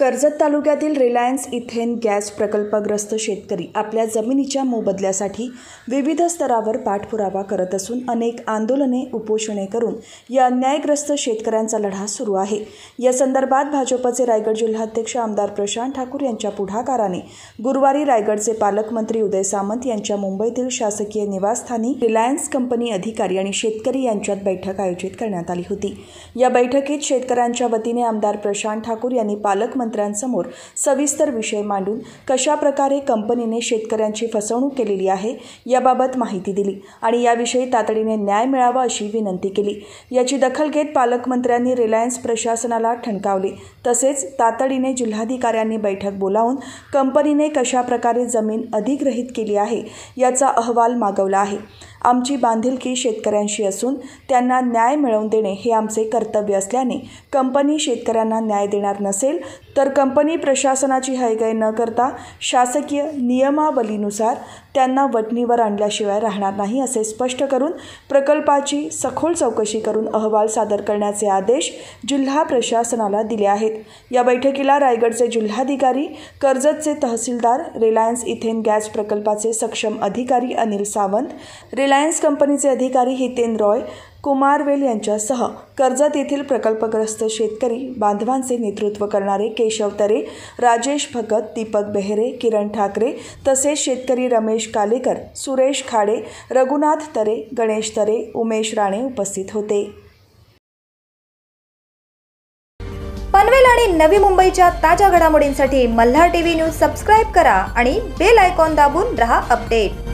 कर्जत तालुक्यातील Reliance ethane gas प्रकल्पग्रस्त शेतकरी आपल्या जमिनीच्या मोबदल्यासाठी विविध स्तरावर पाठपुरावा करत असून अनेक आंदोलने उपोषणे करून या अन्यायग्रस्त शेतकऱ्यांचा लढा सुरू आहे या संदर्भात भाजपचे रायगड जिल्हाध्यक्ष आमदार प्रशांत ठाकूर यांच्या पुढाकाराने गुरुवारी रायगडचे पालकमंत्री उदय सामंत यांच्या मुंबईतील शासकीय निवासस्थानी रिलायन्स कंपनी अधिकारी आणि शेतकरी यांच्यात बैठक आयोजित करण्यात आली होती या बैठकीत शेतकऱ्यांच्या वतीने आमदार प्रशांत ठाकूर यांनी पालकमंत्री मंत्र्यांसमोर सविस्तर विषय मांडून कशाप्रकारे कंपनीने शेतकऱ्यांची फसवणूक केलेली आहे याबाबत माहिती दिली आणि याविषयी तातडीने न्याय मिळावा अशी विनंती केली याची दखल घेत पालकमंत्र्यांनी रिलायन्स प्रशासनाला ठणकावले तसेच तातडीने जिल्हाधिकाऱ्यांनी बैठक बोलावून कंपनीने कशाप्रकारे जमीन अधिग्रहित केली आहे याचा अहवाल मागवला आहे आमची बांधिलकी शेतकऱ्यांशी असून त्यांना न्याय मिळवून देणे हे आमचे कर्तव्य असल्याने कंपनी शेतकऱ्यांना न्याय देणार नसेल तर कंपनी प्रशासनाची हयगय न करता शासकीय नियमावलीनुसार त्यांना वटणीवर आणल्याशिवाय राहणार नाही असे स्पष्ट करून प्रकल्पाची सखोल चौकशी करून अहवाल सादर करण्याचे आदेश जिल्हा प्रशासनाला दिले आहेत या बैठकीला रायगडचे जिल्हाधिकारी कर्जतचे तहसीलदार रिलायन्स इथेन गॅस प्रकल्पाचे सक्षम अधिकारी अनिल सावंत रिलायन्स रिलायन्स कंपनीचे अधिकारी हितेन रॉय कुमारवेल यांच्यासह कर्जत येथील प्रकल्पग्रस्त शेतकरी बांधवांचे नेतृत्व करणारे केशव तरे राजेश भगत दीपक बेहरे किरण ठाकरे तसेच शेतकरी रमेश कालेकर सुरेश खाडे रघुनाथ तरे गणेश तरे उमेश राणे उपस्थित होते पनवेल आणि नवी मुंबईच्या ताज्या घडामोडींसाठी मल्हार टीव्ही न्यूज सबस्क्राईब करा आणि बेल आयकॉन दाबून रहा अपडेट